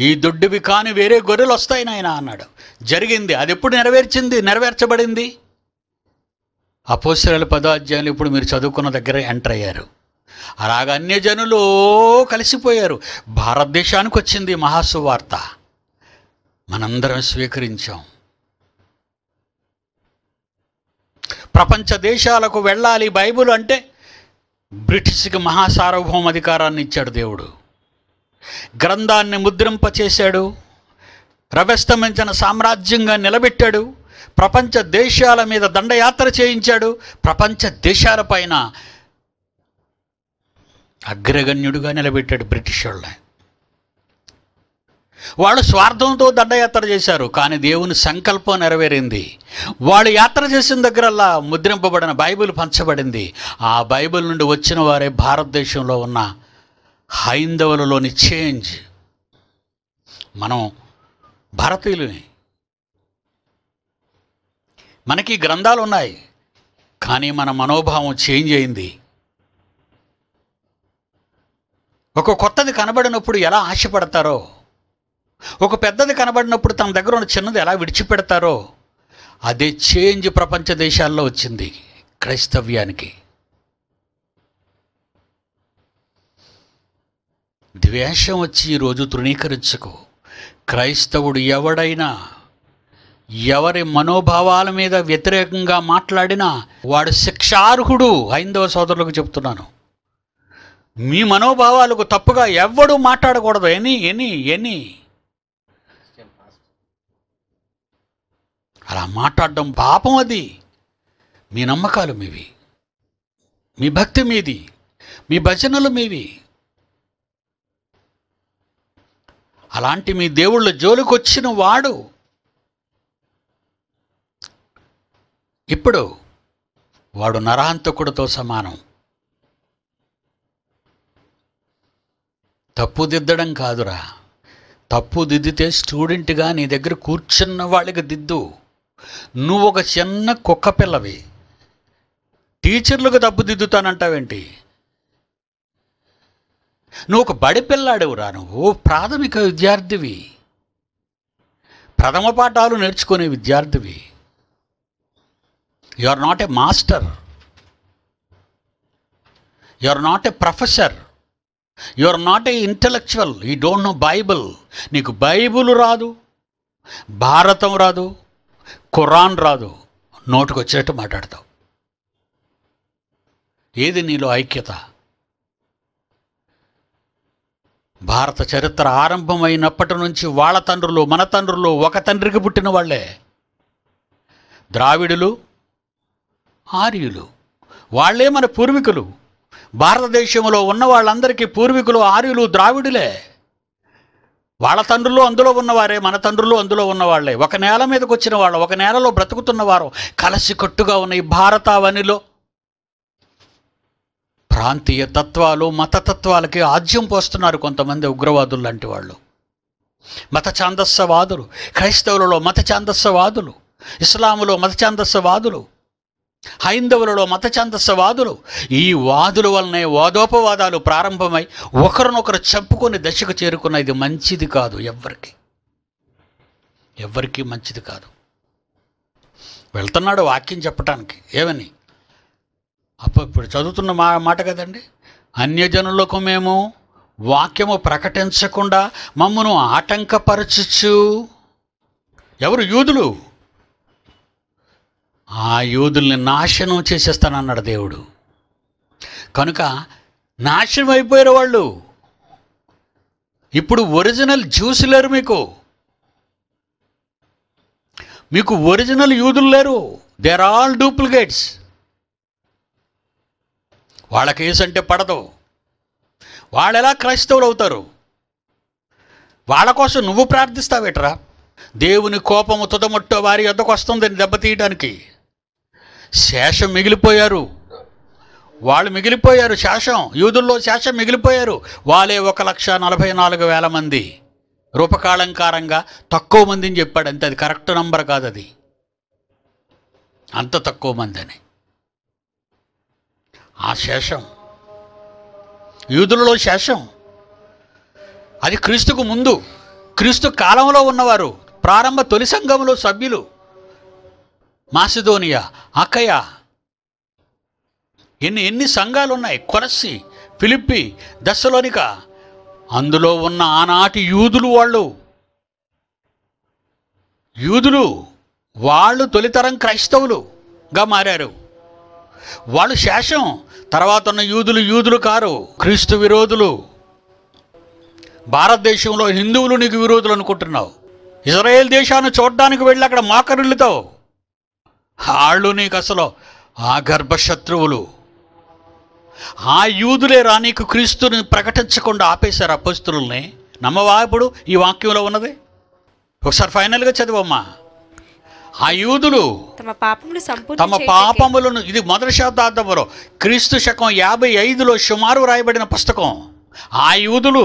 ఈ దొడ్డువి కాని వేరే గొర్రెలు వస్తాయి నాయన అన్నాడు జరిగింది అది ఎప్పుడు నెరవేర్చింది నెరవేర్చబడింది అపోసరాల పదాధ్యాయులు ఇప్పుడు మీరు చదువుకున్న దగ్గర ఎంటర్ అయ్యారు అలాగ అన్ని జనులు కలిసిపోయారు భారతదేశానికి వచ్చింది మహాసువార్త మనందరం స్వీకరించాం ప్రపంచ దేశాలకు వెళ్ళాలి బైబుల్ అంటే బ్రిటిష్కి మహాసార్వభౌమ అధికారాన్ని ఇచ్చాడు దేవుడు గ్రంథాన్ని ముద్రింపచేశాడు ప్రవేశమించిన సామ్రాజ్యంగా నిలబెట్టాడు ప్రపంచ దేశాల మీద దండయాత్ర చేయించాడు ప్రపంచ దేశాల పైన అగ్రగణ్యుడిగా నిలబెట్టాడు బ్రిటిష్ వాళ్ళని వాళ్ళు స్వార్థంతో దండయాత్ర చేశారు కానీ దేవుని సంకల్పం నెరవేరింది వాళ్ళు యాత్ర చేసిన దగ్గరల్లా ముద్రింపబడిన బైబిల్ పంచబడింది ఆ బైబిల్ నుండి వచ్చిన వారే భారతదేశంలో ఉన్న హైందవులలోని చేంజ్ మనం భారతీయులని మనకి గ్రంథాలు ఉన్నాయి కానీ మన మనోభావం చేంజ్ అయింది ఒక కొత్తది కనబడినప్పుడు ఎలా ఆశపడతారో ఒక పెద్దది కనబడినప్పుడు తన దగ్గర ఉన్న చిన్నది ఎలా విడిచిపెడతారో అదే చేంజ్ ప్రపంచ దేశాల్లో వచ్చింది క్రైస్తవ్యానికి ద్వేషం వచ్చి ఈరోజు తృణీకరించుకో క్రైస్తవుడు ఎవడైనా ఎవరి మనోభావాల మీద వ్యతిరేకంగా మాట్లాడినా వాడు శిక్షార్హుడు హైందవ సోదరులకు చెప్తున్నాను మీ మనోభావాలకు తప్పుగా ఎవడు మాట్లాడకూడదు ఎనీ ఎనీ ఎనీ అలా మాట్లాడడం పాపం అది మీ నమ్మకాలు మీవి మీ భక్తి మీది మీ భజనలు మీవి అలాంటి మీ దేవుళ్ళ జోలికొచ్చిన వాడు ఇప్పుడు వాడు నరాంతకుడితో సమానం తప్పుదిద్దడం కాదురా తప్పు దిద్దితే స్టూడెంట్గా నీ దగ్గర కూర్చున్న వాళ్ళకి దిద్దు నువ్వు ఒక చిన్న కుక్క పిల్లవి టీచర్లకు తప్పు దిద్దుతానంటావేంటి నువ్వు ఒక బడి పిల్లాడవురా నువ్వు ప్రాథమిక విద్యార్థివి ప్రథమ పాఠాలు నేర్చుకునే విద్యార్థివి you are not a master you are not a professor you are not a intellectual you don't know Bible నీకు బైబుల్ రాదు భారతం రాదు ఖురాన్ రాదు నోటుకు వచ్చినట్టు మాట్లాడతావు ఏది నీలో ఐక్యత భారత చరిత్ర ఆరంభమైనప్పటి నుంచి వాళ్ళ తండ్రులు మన తండ్రులు ఒక తండ్రికి పుట్టిన వాళ్ళే ద్రావిడులు ఆర్యులు వాళ్లే మన పూర్వీకులు భారతదేశంలో ఉన్న వాళ్ళందరికీ పూర్వీకులు ఆర్యులు ద్రావిడులే వాళ్ళ తండ్రులు అందులో ఉన్నవారే మన తండ్రులు అందులో ఉన్నవాళ్లే ఒక నేల మీదకి వచ్చిన వాళ్ళు ఒక నేలలో బ్రతుకుతున్నవారు కలసికట్టుగా ఉన్న ఈ భారతావనిలో ప్రాంతీయ తత్వాలు మతతత్వాలకి ఆజ్యం పోస్తున్నారు కొంతమంది ఉగ్రవాదులు లాంటి వాళ్ళు మత ఛాందస్సవాదులు క్రైస్తవులలో మత ఛాందస్సవాదులు ఇస్లాములో మత ఛాందస్సవాదులు హైందవులలో మత ఛాందస్సవాదులు ఈ వాదుల వలనే వాదోపవాదాలు ప్రారంభమై ఒకరినొకరు చెప్పుకొని దశకు చేరుకున్న ఇది మంచిది కాదు ఎవ్వరికి ఎవ్వరికీ మంచిది కాదు వెళ్తున్నాడు వాక్యం చెప్పటానికి ఏమని అప్ప ఇప్పుడు చదువుతున్న మా మాట కదండి అన్యజనులకు మేము వాక్యము ప్రకటించకుండా మమ్మను ఆటంకపరచచ్చు ఎవరు యూదులు ఆ యూదుల్ని నాశనం చేసేస్తానన్నాడు దేవుడు కనుక నాశనం అయిపోయారు వాళ్ళు ఇప్పుడు ఒరిజినల్ జ్యూస్ లేరు మీకు మీకు ఒరిజినల్ యూదులు లేరు దేర్ ఆల్ డూప్లికేట్స్ వాళ్ళ కేసు అంటే పడదు వాళ్ళు ఎలా క్రైస్తవులు అవుతారు వాళ్ళ కోసం నువ్వు ప్రార్థిస్తావేట్రా దేవుని కోపము తుదమొట్టు వారి వద్దకు వస్తుందని దెబ్బతీయడానికి శేషం మిగిలిపోయారు వాళ్ళు మిగిలిపోయారు శేషం యూదుల్లో శేషం మిగిలిపోయారు వాళ్ళే ఒక లక్ష నలభై నాలుగు వేల మంది రూపకాళంకారంగా తక్కువ మందిని అంతే అది కరెక్ట్ నంబర్ కాదు అది అంత తక్కువ మంది అని ఆ శేషం యూదులలో శేషం అది క్రీస్తుకు ముందు క్రీస్తు కాలంలో ఉన్నవారు ప్రారంభ తొలి సంఘంలో సభ్యులు మాసిదోనియా అకయ ఎన్ని ఎన్ని సంఘాలు ఉన్నాయి కొరస్సి ఫిలిప్పి దశలోనిక అందులో ఉన్న ఆనాటి యూదులు వాళ్ళు యూదులు వాళ్ళు తొలితరం క్రైస్తవులుగా మారారు వాళ్ళు శేషం తర్వాత ఉన్న యూదులు యూదులు కారు క్రీస్తు విరోధులు భారతదేశంలో హిందువులు నీకు విరోధులు అనుకుంటున్నావు ఇజ్రాయేల్ దేశాన్ని చూడడానికి వెళ్ళి అక్కడ మాకరులతో వాళ్ళు నీకు అసలు ఆ గర్భశత్రువులు ఆ యూదులే రా నీకు క్రీస్తుని ప్రకటించకుండా ఆపేశారు అపస్తులని నమ్మవా ఇప్పుడు ఈ వాక్యంలో ఉన్నది ఒకసారి ఫైనల్గా చదివమ్మా ఆ యూదులు తమ పాపములు తమ పాపములను ఇది మొదటి శతాబ్దంలో క్రీస్తు శకం యాభై ఐదులో సుమారు రాయబడిన పుస్తకం ఆ యూదులు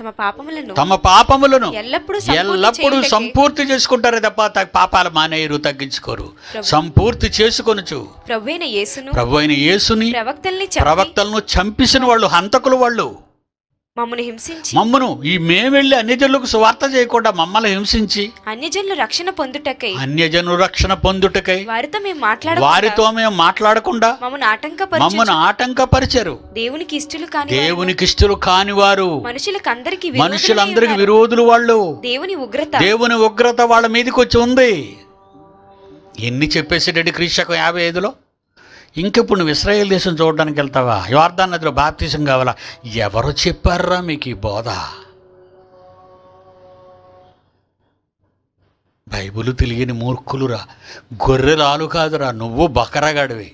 తమ పాపములను తమ పాపములను ఎల్లప్పుడూ సంపూర్తి చేసుకుంటారు తప్ప పాపాలు మానేయరు తగ్గించుకోరు సంపూర్తి చేసుకొనుచు ప్రభు యేసును ప్రభువైన యేసుని ప్రవక్తల్ని ప్రవక్తలను చంపేసిన వాళ్ళు హంతకులు వాళ్ళు మమ్మను హింసించి మమ్మను ఈ మేము వెళ్ళి అన్యజనులకు స్వార్థ చేయకుండా మమ్మల్ని హింసించి అన్యజనులు రక్షణ పొందుటకై అన్యజను రక్షణ పొందుటకై వారితో మేము మాట్లాడ వారితో మేము మాట్లాడకుండా మమ్మను ఆటంకపరిచి మమ్మను ఆటంకపరిచారు దేవునికి ఇష్టలు కాని దేవునికి ఇష్టలు కాని వారు మనుషులకు అందరికి మనుషులందరికి విరోధులు వాళ్ళు దేవుని ఉగ్రత దేవుని ఉగ్రత వాళ్ళ మీదకి వచ్చి ఉంది ఎన్ని చెప్పేసేటండి క్రీస్తకం యాభై ఐదులో ఇంకెప్పుడు నువ్వు ఇస్రాయేల్ దేశం చూడడానికి వెళ్తావా యోర్ధాన్ నదిలో బాప్తీసం కావాలా ఎవరు చెప్పారా మీకు ఈ బోధ బైబులు తెలియని మూర్ఖులురా గొర్రెలాలు కాదురా నువ్వు బకరగాడివి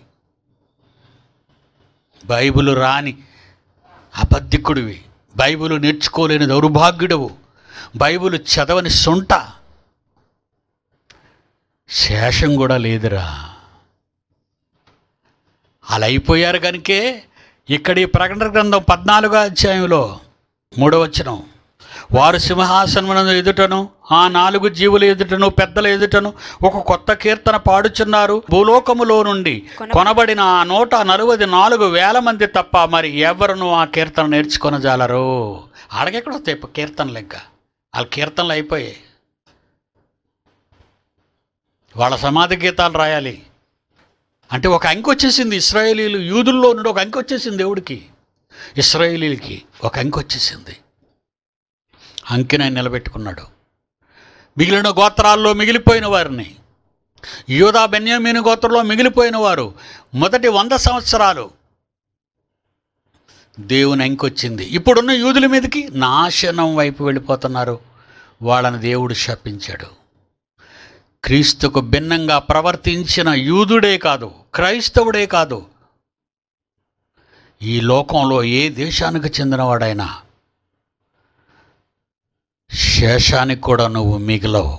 బైబులు రాని అబద్ధికుడివి బైబులు నేర్చుకోలేని దౌర్భాగ్యుడవు బైబులు చదవని సొంట శేషం కూడా లేదురా అలా అయిపోయారు కనుకే ఇక్కడ ఈ ప్రకటన గ్రంథం పద్నాలుగో అధ్యాయంలో మూడవచనం వారు సింహాసనం ఎదుటను ఆ నాలుగు జీవుల ఎదుటను పెద్దల ఎదుటను ఒక కొత్త కీర్తన పాడుచున్నారు భూలోకములో నుండి కొనబడిన ఆ నూట నలభై నాలుగు వేల మంది తప్ప మరి ఎవరును ఆ కీర్తన నేర్చుకొని జాలరు ఆడకెక్కడ వస్తాయి ఇప్పుడు కీర్తనలు ఇంకా వాళ్ళ కీర్తనలు అయిపోయాయి వాళ్ళ సమాధి గీతాలు రాయాలి అంటే ఒక అంకె వచ్చేసింది ఇస్రాయేలీలు యూదుల్లో నుండి ఒక అంకె వచ్చేసింది దేవుడికి ఇస్రాయేలీలకి ఒక అంకె వచ్చేసింది అంకెన నిలబెట్టుకున్నాడు మిగిలిన గోత్రాల్లో మిగిలిపోయిన వారిని యోధా బెన్యామీని గోత్రంలో మిగిలిపోయిన వారు మొదటి వంద సంవత్సరాలు దేవుని అంకొచ్చింది ఇప్పుడున్న యూదుల మీదకి నాశనం వైపు వెళ్ళిపోతున్నారు వాళ్ళని దేవుడు శపించాడు క్రీస్తుకు భిన్నంగా ప్రవర్తించిన యూదుడే కాదు క్రైస్తవుడే కాదు ఈ లోకంలో ఏ దేశానికి చెందినవాడైనా శేషానికి కూడా నువ్వు మిగిలవు